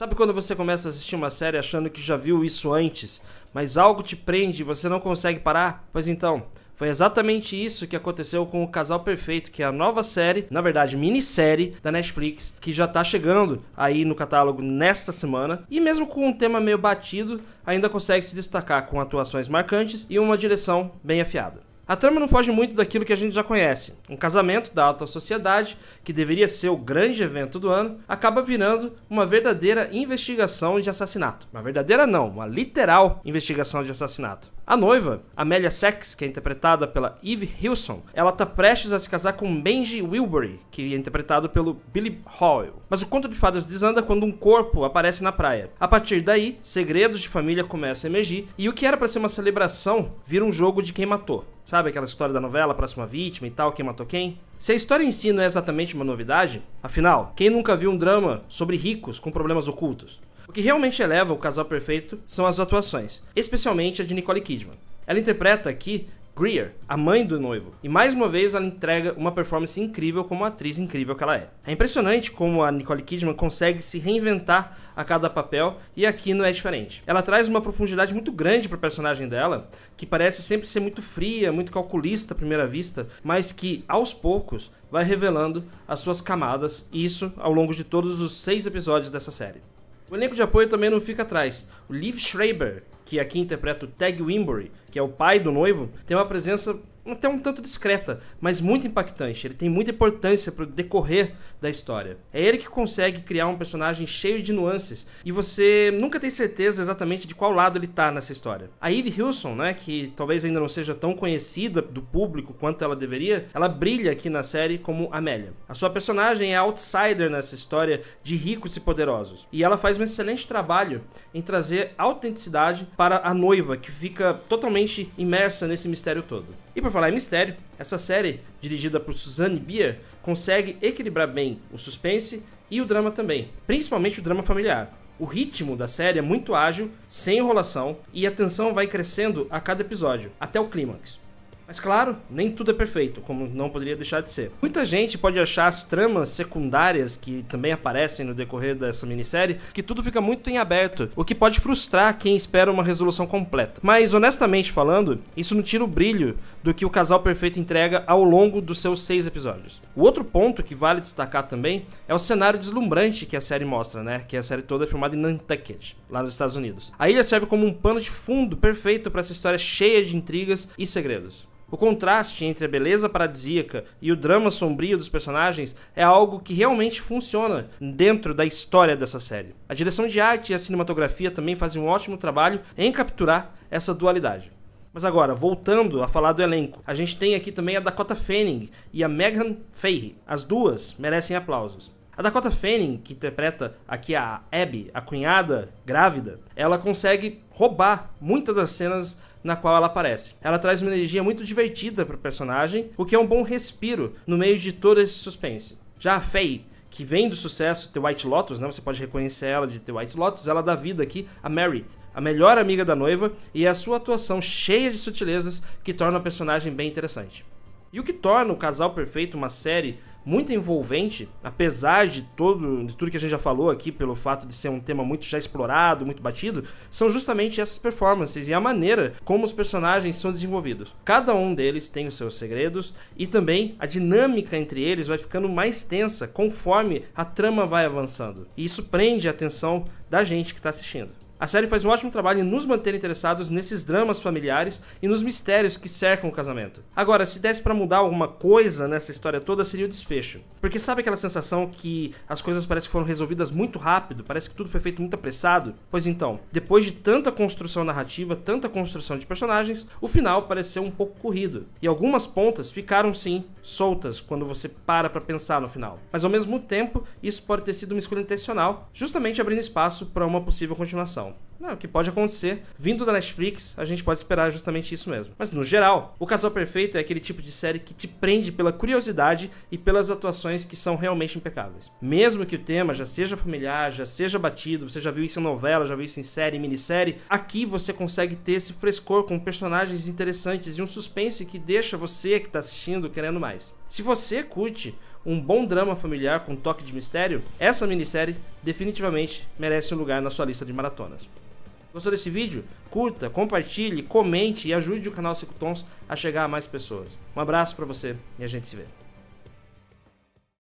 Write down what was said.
Sabe quando você começa a assistir uma série achando que já viu isso antes, mas algo te prende e você não consegue parar? Pois então, foi exatamente isso que aconteceu com o Casal Perfeito, que é a nova série, na verdade, minissérie da Netflix, que já tá chegando aí no catálogo nesta semana. E mesmo com um tema meio batido, ainda consegue se destacar com atuações marcantes e uma direção bem afiada. A trama não foge muito daquilo que a gente já conhece. Um casamento da alta sociedade, que deveria ser o grande evento do ano, acaba virando uma verdadeira investigação de assassinato. Uma verdadeira não, uma literal investigação de assassinato. A noiva, Amelia Sex, que é interpretada pela Eve Hilson, ela tá prestes a se casar com Benji Wilbury, que é interpretado pelo Billy Hoyle. Mas o conto de fadas desanda quando um corpo aparece na praia. A partir daí, segredos de família começam a emergir e o que era para ser uma celebração vira um jogo de quem matou. Sabe aquela história da novela, próxima vítima e tal, quem matou quem? Se a história em si não é exatamente uma novidade, afinal, quem nunca viu um drama sobre ricos com problemas ocultos? O que realmente eleva o casal perfeito são as atuações, especialmente a de Nicole Kidman. Ela interpreta aqui Greer, a mãe do noivo. E mais uma vez ela entrega uma performance incrível como atriz incrível que ela é. É impressionante como a Nicole Kidman consegue se reinventar a cada papel e aqui não é diferente. Ela traz uma profundidade muito grande para o personagem dela, que parece sempre ser muito fria, muito calculista à primeira vista, mas que aos poucos vai revelando as suas camadas, e isso ao longo de todos os seis episódios dessa série. O elenco de apoio também não fica atrás. O Liv Schreiber, que aqui interpreta o Tag Wimbury, que é o pai do noivo, tem uma presença até um tanto discreta, mas muito impactante. Ele tem muita importância para o decorrer da história. É ele que consegue criar um personagem cheio de nuances e você nunca tem certeza exatamente de qual lado ele está nessa história. A Eve Hilson, né, que talvez ainda não seja tão conhecida do público quanto ela deveria, ela brilha aqui na série como Amélia. A sua personagem é outsider nessa história de ricos e poderosos e ela faz um excelente trabalho em trazer autenticidade para a noiva que fica totalmente imersa nesse mistério todo. E por por falar em mistério, essa série, dirigida por Suzanne Bier, consegue equilibrar bem o suspense e o drama também, principalmente o drama familiar. O ritmo da série é muito ágil, sem enrolação, e a tensão vai crescendo a cada episódio, até o clímax. Mas claro, nem tudo é perfeito, como não poderia deixar de ser. Muita gente pode achar as tramas secundárias que também aparecem no decorrer dessa minissérie, que tudo fica muito em aberto, o que pode frustrar quem espera uma resolução completa. Mas honestamente falando, isso não tira o brilho do que o casal perfeito entrega ao longo dos seus seis episódios. O outro ponto que vale destacar também é o cenário deslumbrante que a série mostra, né? Que a série toda é filmada em Nantucket, lá nos Estados Unidos. A ilha serve como um pano de fundo perfeito para essa história cheia de intrigas e segredos. O contraste entre a beleza paradisíaca e o drama sombrio dos personagens é algo que realmente funciona dentro da história dessa série. A direção de arte e a cinematografia também fazem um ótimo trabalho em capturar essa dualidade. Mas agora, voltando a falar do elenco, a gente tem aqui também a Dakota Fanning e a Megan Fahey. As duas merecem aplausos. A Dakota Fanning, que interpreta aqui a Abby, a cunhada grávida, ela consegue roubar muitas das cenas na qual ela aparece. Ela traz uma energia muito divertida para o personagem, o que é um bom respiro no meio de todo esse suspense. Já a Faye, que vem do sucesso The White Lotus, né? Você pode reconhecer ela de The White Lotus, ela dá vida aqui a Merritt, a melhor amiga da noiva, e a sua atuação cheia de sutilezas que torna o personagem bem interessante. E o que torna o Casal Perfeito uma série muito envolvente, apesar de todo de tudo que a gente já falou aqui, pelo fato de ser um tema muito já explorado, muito batido, são justamente essas performances e a maneira como os personagens são desenvolvidos. Cada um deles tem os seus segredos e também a dinâmica entre eles vai ficando mais tensa conforme a trama vai avançando. E isso prende a atenção da gente que está assistindo. A série faz um ótimo trabalho em nos manter interessados nesses dramas familiares e nos mistérios que cercam o casamento. Agora, se desse para mudar alguma coisa nessa história toda, seria o desfecho. Porque sabe aquela sensação que as coisas parecem que foram resolvidas muito rápido, parece que tudo foi feito muito apressado? Pois então, depois de tanta construção narrativa, tanta construção de personagens, o final pareceu um pouco corrido. E algumas pontas ficaram sim soltas quando você para para pensar no final. Mas ao mesmo tempo, isso pode ter sido uma escolha intencional, justamente abrindo espaço para uma possível continuação. Não, o que pode acontecer. Vindo da Netflix, a gente pode esperar justamente isso mesmo. Mas no geral, O Casal Perfeito é aquele tipo de série que te prende pela curiosidade e pelas atuações que são realmente impecáveis. Mesmo que o tema já seja familiar, já seja batido, você já viu isso em novela, já viu isso em série, minissérie, aqui você consegue ter esse frescor com personagens interessantes e um suspense que deixa você que está assistindo querendo mais. Se você curte um bom drama familiar com toque de mistério, essa minissérie definitivamente merece um lugar na sua lista de maratonas. Gostou desse vídeo? Curta, compartilhe, comente e ajude o canal Cico Tons a chegar a mais pessoas. Um abraço para você e a gente se vê.